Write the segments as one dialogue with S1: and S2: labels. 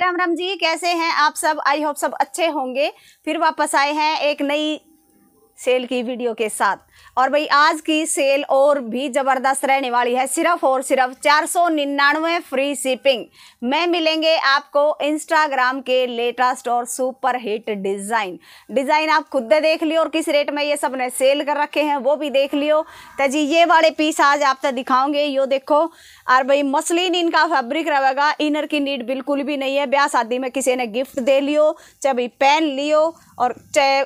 S1: राम राम जी कैसे हैं आप सब आई होप सब अच्छे होंगे फिर वापस आए हैं एक नई सेल की वीडियो के साथ और भाई आज की सेल और भी ज़बरदस्त रहने वाली है सिर्फ और सिर्फ चार सौ निन्यानवे फ्री शिपिंग में मिलेंगे आपको इंस्टाग्राम के लेटेस्ट और सुपर हिट डिज़ाइन डिज़ाइन आप खुद देख लियो और किस रेट में ये सब ने सेल कर रखे हैं वो भी देख लियो तो जी ये वाले पीस आज आप तक दिखाओगे यो देखो और भाई मसलिन इनका फैब्रिक रहेगा इनर की नीड बिल्कुल भी नहीं है ब्याह शादी में किसी ने गिफ्ट दे लियो चाहे भाई पेन लियो और चाहे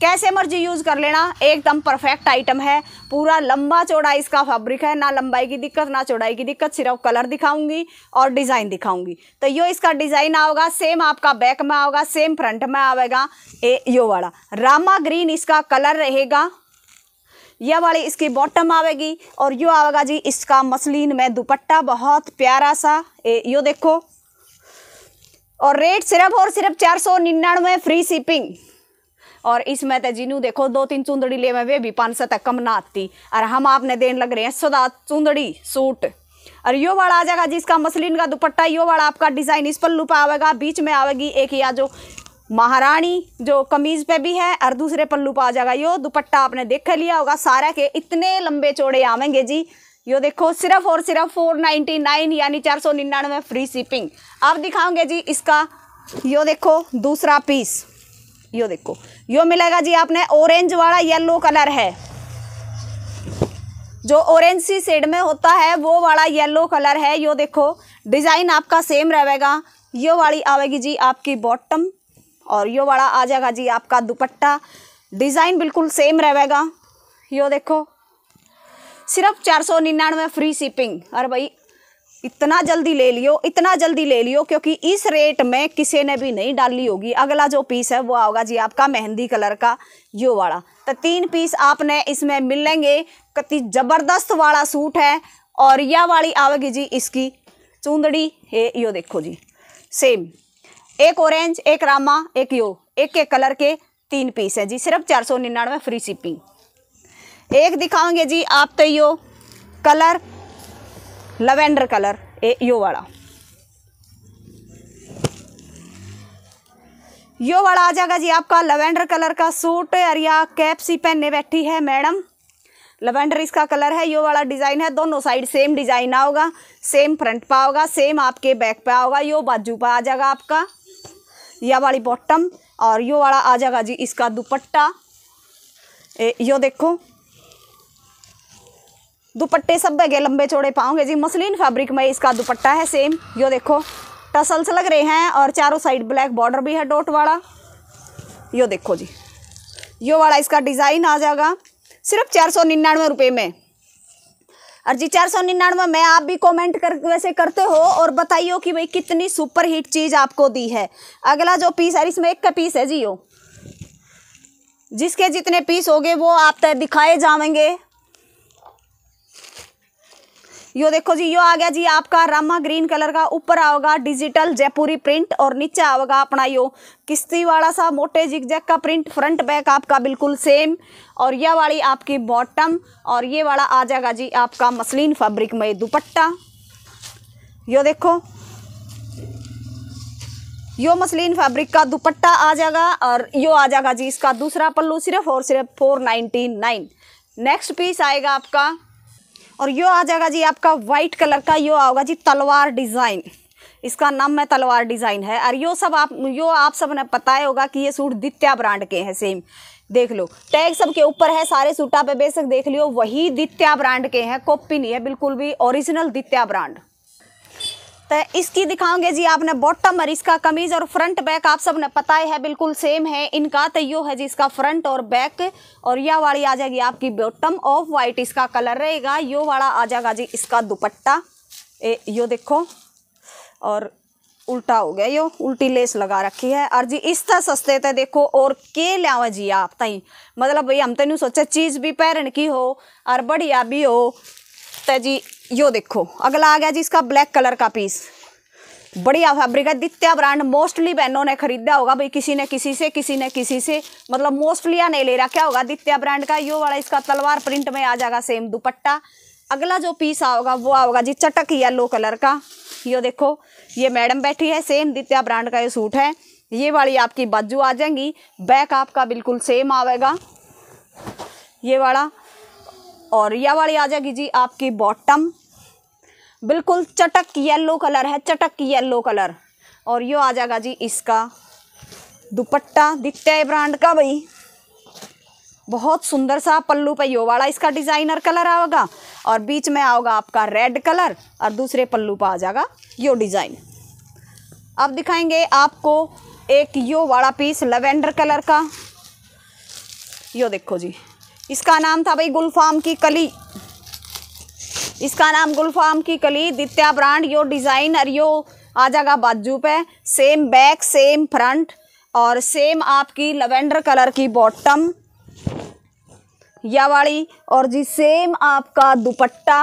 S1: कैसे मर्जी यूज़ कर लेना एकदम परफेक्ट आइटम है पूरा लंबा चौड़ा इसका फैब्रिक है ना लंबाई की दिक्कत ना चौड़ाई की दिक्कत सिर्फ कलर दिखाऊंगी और डिज़ाइन दिखाऊंगी तो यो इसका डिज़ाइन आओगा सेम आपका बैक में आओगा सेम फ्रंट में आएगा ए यो वाला रामा ग्रीन इसका कलर रहेगा यह वाली इसकी बॉटम आवेगी और यो आवेगा जी इसका मसलिन में दुपट्टा बहुत प्यारा सा ए यो देखो और रेट सिर्फ और सिर्फ चार सौ निन्यानवे फ्री शिपिंग और इसमें तो जिन्हू देखो दो तीन चुंदड़ी ले में वे भी पाँच सौ तक कम ना आती और हम आपने देने लग रहे हैं सदा चुंदड़ी सूट और यो वाला आ जाएगा जिसका मसलिन का दुपट्टा यो वाला आपका डिज़ाइन इस पर लुपा आवेगा बीच में आवेगी एक या जो महारानी जो कमीज पे भी है और दूसरे पल्लू पर आ जाएगा यो दुपट्टा आपने देख लिया होगा सारा के इतने लंबे चौड़े आवेंगे जी यो देखो सिर्फ और सिर्फ फोर नाइनटी नाइन यानी चार सौ निन्यानवे फ्री शिपिंग आप दिखाओगे जी इसका यो देखो दूसरा पीस यो देखो यो मिलेगा जी आपने ऑरेंज वाला येलो कलर है जो ऑरेंज सी शेड में होता है वो वाला येलो कलर है यो देखो डिज़ाइन आपका सेम रहेगा यो वाली आवेगी जी आपकी बॉटम और यो वाला आ जाएगा जी आपका दुपट्टा डिज़ाइन बिल्कुल सेम रहेगा यो देखो सिर्फ चार सौ निन्यानवे फ्री शिपिंग अरे भाई इतना जल्दी ले लियो इतना जल्दी ले लियो क्योंकि इस रेट में किसी ने भी नहीं डाली होगी अगला जो पीस है वो आओगा जी आपका मेहंदी कलर का यो वाला तो तीन पीस आपने इसमें मिलेंगे कति ज़बरदस्त वाला सूट है और यह वाली आवेगी जी इसकी चूंदड़ी है यो देखो जी सेम एक ऑरेंज एक रामा एक यो एक एक कलर के तीन पीस हैं जी सिर्फ चार सौ निन्यानवे फ्री शिपिंग एक दिखाओगे जी आप तो यो कलर लवेंडर कलर ए यो वाला यो वाला आ जाएगा जी आपका लवेंडर कलर का सूट और या कैप सी पहनने बैठी है मैडम लवेंडर इसका कलर है यो वाला डिज़ाइन है दोनों साइड सेम डिज़ाइन आओगा सेम फ्रंट पर आओगा सेम आपके बैक पर आओगा यो बाजू पर आ जाएगा आपका यह वाली बॉटम और यो वाला आ जाएगा जी इसका दुपट्टा ए, eh, यो देखो दुपट्टे सब गए लंबे चौड़े पाओगे जी मसलिन फैब्रिक में इसका दुपट्टा है सेम यो देखो टसल्स लग रहे हैं और चारों साइड ब्लैक बॉर्डर भी है डोट वाला यो देखो जी यो वाला इसका डिज़ाइन आ जाएगा सिर्फ चार सौ निन्यानवे रुपये में और जी चार सौ निन्यानवे में आप भी कमेंट कर वैसे करते हो और बताइए कि भाई कितनी सुपर हिट चीज़ आपको दी है अगला जो पीस है इसमें एक का पीस है जी यो जिसके जितने पीस गए वो आप तय दिखाए जाएंगे यो देखो जी यो आ गया जी आपका रामा ग्रीन कलर का ऊपर आओगा डिजिटल जयपुरी प्रिंट और नीचे आओगा अपना यो किश्ती वाला सा मोटे जैक का प्रिंट फ्रंट बैक आपका बिल्कुल सेम और यह वाली आपकी बॉटम और ये वाला आ जाएगा जी आपका मसलिन फैब्रिक में दुपट्टा यो देखो यो मसलिन फैब्रिक का दुपट्टा आ जाएगा और यो आ जाएगा जी इसका दूसरा पल्लू सिर्फ और सिर्फ four ninety nine next piece आएगा आपका और यो आ जाएगा जी आपका वाइट कलर का यो आओगा जी तलवार डिज़ाइन इसका नाम है तलवार डिज़ाइन है और यो सब आप यो आप सब ने पता होगा कि ये सूट दित्या ब्रांड के हैं सेम देख लो टैग सब के ऊपर है सारे सूटा आप बेशक देख लियो वही दित्या ब्रांड के हैं कॉपी नहीं है बिल्कुल भी ओरिजिनल दित्या ब्रांड तो इसकी दिखाओगे जी आपने बॉटम और इसका कमीज और फ्रंट बैक आप सब ने पता है बिल्कुल सेम है इनका तो यो है जी इसका फ्रंट और बैक और यह वाली आ जाएगी आपकी बॉटम ऑफ वाइट इसका कलर रहेगा यो वाला आ जाएगा जी इसका दुपट्टा ए यो देखो और उल्टा हो गया यो उल्टी लेस लगा रखी है और जी इस तरह सस्ते थे देखो और के लिया जी आप तई मतलब भाई हम तो नहीं सोचे चीज़ भी पहन की हो और बढ़िया भी हो तो जी यो देखो अगला आ गया जी इसका ब्लैक कलर का पीस बढ़िया फैब्रिक है दित्या ब्रांड मोस्टली बहनों ने खरीदा होगा भाई किसी ने किसी से किसी ने किसी से मतलब मोस्टली या नहीं ले रहा क्या होगा दित्या ब्रांड का यो वाला इसका तलवार प्रिंट में आ जाएगा सेम दुपट्टा अगला जो पीस आओगा वो आओगा जी चटक येलो कलर का यो देखो ये मैडम बैठी है सेम दित्या ब्रांड का ये सूट है ये वाली आपकी बाजू आ जाएंगी बैक आपका बिल्कुल सेम आवेगा ये वाला और यह वाली आ जाएगी जी आपकी बॉटम बिल्कुल चटक येलो कलर है चटक येलो कलर और यो आ जाएगा जी इसका दुपट्टा दिखता है ब्रांड का भाई बहुत सुंदर सा पल्लू पे यो वाला इसका डिज़ाइनर कलर आएगा और बीच में आओगा आपका रेड कलर और दूसरे पल्लू पर आ जाएगा यो डिज़ाइन अब दिखाएंगे आपको एक यो वाला पीस लेवेंडर कलर का यो देखो जी इसका नाम था भाई गुलफाम की कली इसका नाम गुलफाम की कली दित्या ब्रांड यो डिज़ाइन और यो आ जाएगा बाजू पे सेम बैक सेम फ्रंट और सेम आपकी लवेंडर कलर की बॉटम या वाली और जी सेम आपका दुपट्टा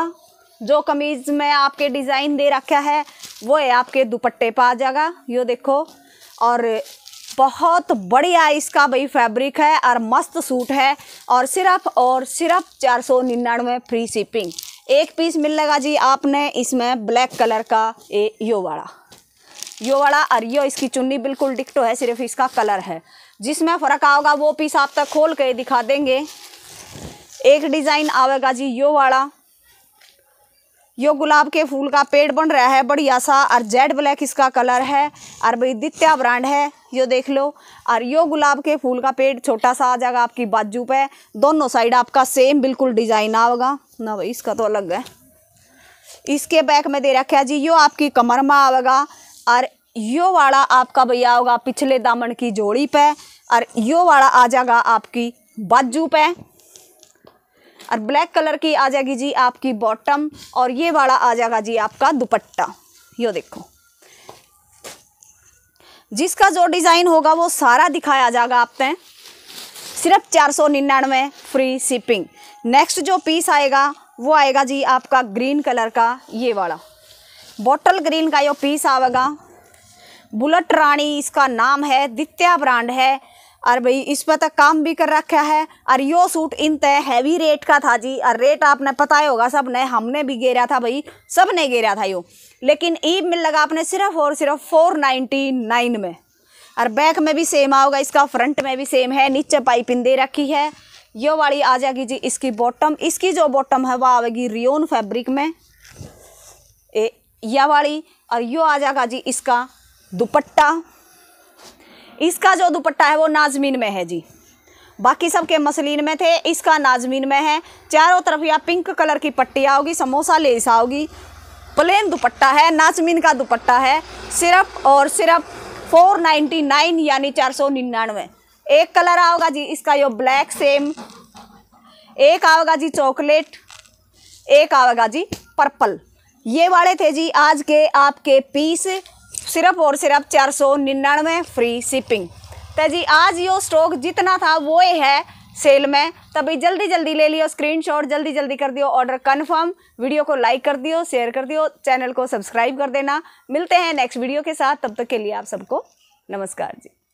S1: जो कमीज में आपके डिज़ाइन दे रखा है वो है आपके दुपट्टे पर आ जाएगा यो देखो और बहुत बढ़िया इसका भाई फैब्रिक है और मस्त सूट है और सिर्फ और सिर्फ चार सौ निन्यानवे फ्री शिपिंग एक पीस मिलेगा जी आपने इसमें ब्लैक कलर का ए यो वाला यो वाला और यो इसकी चुन्नी बिल्कुल डिक्टो है सिर्फ इसका कलर है जिसमें फ़र्क आओगा वो पीस आप तक खोल के दिखा देंगे एक डिज़ाइन आवेगा जी यो वाला यो गुलाब के फूल का पेड़ बन रहा है बढ़िया सा और जेड ब्लैक इसका कलर है और भाई दित्या ब्रांड है यो देख लो और यो गुलाब के फूल का पेड़ छोटा सा आ जाएगा आपकी बाजू पे दोनों साइड आपका सेम बिल्कुल डिजाइन आएगा ना भाई इसका तो अलग है इसके बैक में दे रखे जी यो आपकी कमर में आवेगा और यो वाला आपका भैया होगा पिछले दामन की जोड़ी पे और यो वाला आ जाएगा आपकी बाजू पे और ब्लैक कलर की आ जाएगी जी आपकी बॉटम और ये वाला आ जाएगा जी आपका दुपट्टा यो देखो जिसका जो डिज़ाइन होगा वो सारा दिखाया जाएगा आपने सिर्फ चार सौ निन्यानवे फ्री शिपिंग नेक्स्ट जो पीस आएगा वो आएगा जी आपका ग्रीन कलर का ये वाला बॉटल ग्रीन का यो पीस आवेगा बुलेट रानी इसका नाम है दित्या ब्रांड है और भाई इस पर तक तो काम भी कर रखा है और यो सूट इन तय हैवी रेट का था जी और रेट आपने पता ही होगा सब ने हमने भी घेरा था भाई सब ने घेरा था यो लेकिन ईब मिल लगा आपने सिर्फ और सिर्फ फोर नाइन्टी नाइन में और बैक में भी सेम आओगा इसका फ्रंट में भी सेम है नीचे पाइपिंग दे रखी है यो वाली आ जाएगी जी इसकी बॉटम इसकी जो बॉटम है वह आएगी रियोन फैब्रिक में ए, यह वाली और यो आ जाएगा जी इसका दुपट्टा इसका जो दुपट्टा है वो नाजमीन में है जी बाकी सब के मसलिन में थे इसका नाजमीन में है चारों तरफ या पिंक कलर की पट्टी आओगी समोसा लेस आओगी प्लेन दुपट्टा है नाजमीन का दुपट्टा है सिर्फ और सिर्फ फोर नाइन्टी नाइन यानी चार सौ निन्यानवे एक कलर आओगा जी इसका यो ब्लैक सेम एक आओगा जी चॉकलेट एक आएगा जी पर्पल ये वाले थे जी आज के आपके पीस सिर्फ और सिर्फ चार सौ निन्यानवे फ्री शिपिंग तो जी आज यो स्टॉक जितना था वो ही है सेल में तभी तो जल्दी जल्दी ले लियो स्क्रीनशॉट जल्दी जल्दी कर दियो ऑर्डर कंफर्म वीडियो को लाइक कर दियो शेयर कर दियो चैनल को सब्सक्राइब कर देना मिलते हैं नेक्स्ट वीडियो के साथ तब तक के लिए आप सबको नमस्कार जी